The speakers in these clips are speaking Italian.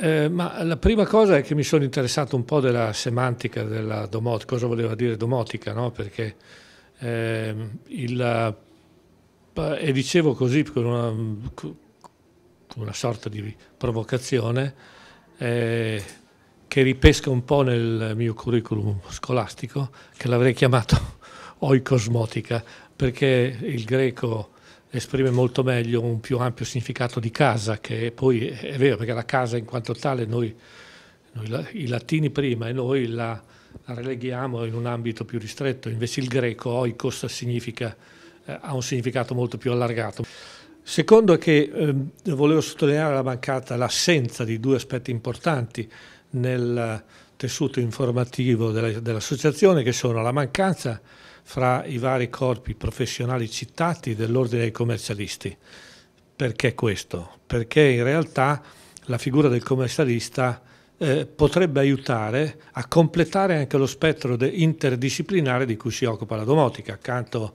Eh, ma la prima cosa è che mi sono interessato un po' della semantica della domotica, cosa voleva dire domotica, no? perché ehm, eh, il, e dicevo così con una, una sorta di provocazione eh, che ripesca un po' nel mio curriculum scolastico, che l'avrei chiamato oikosmotica, perché il greco esprime molto meglio un più ampio significato di casa, che poi è vero perché la casa in quanto tale noi, noi i latini prima e noi la, la, releghiamo in un ambito più ristretto, invece il greco oikos significa, eh, ha un significato molto più allargato. Secondo è che eh, volevo sottolineare la mancata, l'assenza di due aspetti importanti nel tessuto informativo dell'associazione che sono la mancanza fra i vari corpi professionali citati dell'ordine dei commercialisti. Perché questo? Perché in realtà la figura del commercialista eh, potrebbe aiutare a completare anche lo spettro interdisciplinare di cui si occupa la domotica, accanto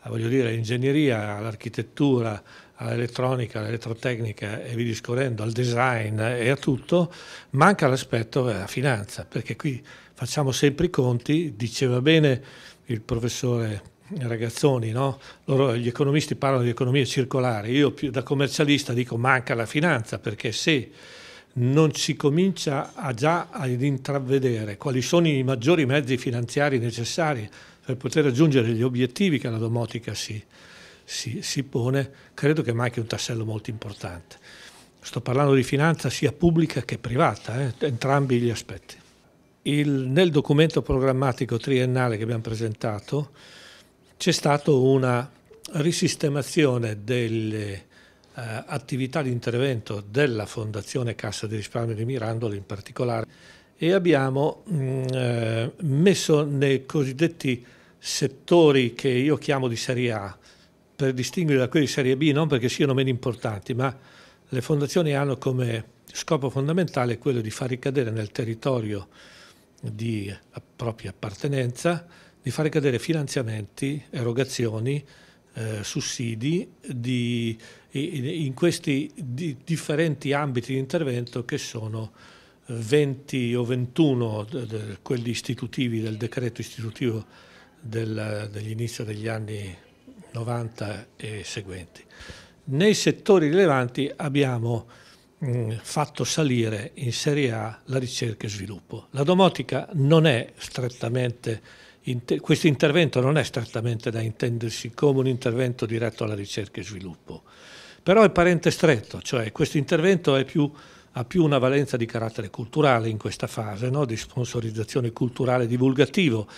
all'ingegneria, all'architettura, all'elettronica, all'elettrotecnica e via discorrendo, al design e a tutto, manca l'aspetto della eh, finanza, perché qui facciamo sempre i conti, diceva bene il professore Ragazzoni, no? Loro, gli economisti parlano di economia circolare, io da commercialista dico manca la finanza perché se non si comincia già ad intravedere quali sono i maggiori mezzi finanziari necessari per poter raggiungere gli obiettivi che la domotica si, si, si pone, credo che manchi un tassello molto importante. Sto parlando di finanza sia pubblica che privata, eh? entrambi gli aspetti. Il, nel documento programmatico triennale che abbiamo presentato c'è stata una risistemazione delle eh, attività di intervento della Fondazione Cassa di risparmio di Mirandola in particolare e abbiamo mh, mm, eh, messo nei cosiddetti settori che io chiamo di serie A per distinguere da quelli di serie B non perché siano meno importanti ma le fondazioni hanno come scopo fondamentale quello di far ricadere nel territorio di propria appartenenza di fare cadere finanziamenti, erogazioni, eh, sussidi di, in questi di differenti ambiti di intervento che sono 20 o 21 quelli istitutivi del decreto istitutivo del, dell'inizio degli anni 90 e seguenti. Nei settori rilevanti abbiamo Mm, fatto salire in Serie A la ricerca e sviluppo. La domotica non è strettamente, questo intervento non è strettamente da intendersi come un intervento diretto alla ricerca e sviluppo, però è parente stretto, cioè questo intervento più, ha più una valenza di carattere culturale in questa fase, no? di sponsorizzazione culturale divulgativo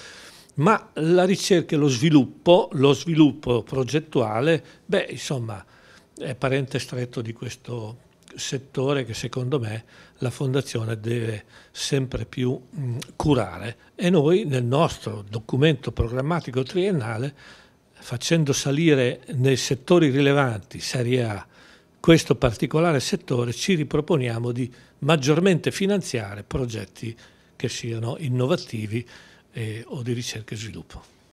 ma la ricerca e lo sviluppo, lo sviluppo progettuale, beh, insomma, è parente stretto di questo settore che secondo me la Fondazione deve sempre più mh, mm, curare e noi nel nostro documento programmatico triennale facendo salire nei settori rilevanti, serie A, questo particolare settore ci riproponiamo di maggiormente finanziare progetti che siano innovativi eh, o di ricerca e sviluppo.